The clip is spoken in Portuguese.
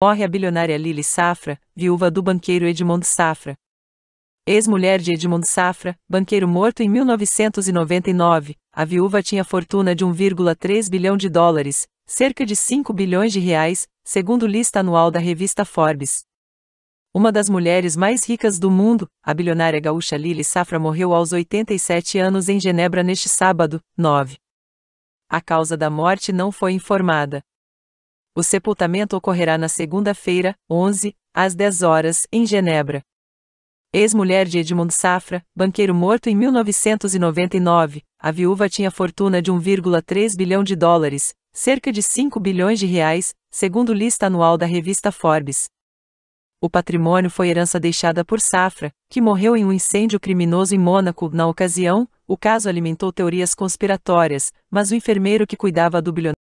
Morre a bilionária Lili Safra, viúva do banqueiro Edmond Safra. Ex-mulher de Edmond Safra, banqueiro morto em 1999, a viúva tinha fortuna de 1,3 bilhão de dólares, cerca de 5 bilhões de reais, segundo lista anual da revista Forbes. Uma das mulheres mais ricas do mundo, a bilionária gaúcha Lili Safra morreu aos 87 anos em Genebra neste sábado, 9. A causa da morte não foi informada. O sepultamento ocorrerá na segunda-feira, 11, às 10 horas, em Genebra. Ex-mulher de Edmund Safra, banqueiro morto em 1999, a viúva tinha fortuna de 1,3 bilhão de dólares, cerca de 5 bilhões de reais, segundo lista anual da revista Forbes. O patrimônio foi herança deixada por Safra, que morreu em um incêndio criminoso em Mônaco. Na ocasião, o caso alimentou teorias conspiratórias, mas o enfermeiro que cuidava do bilionário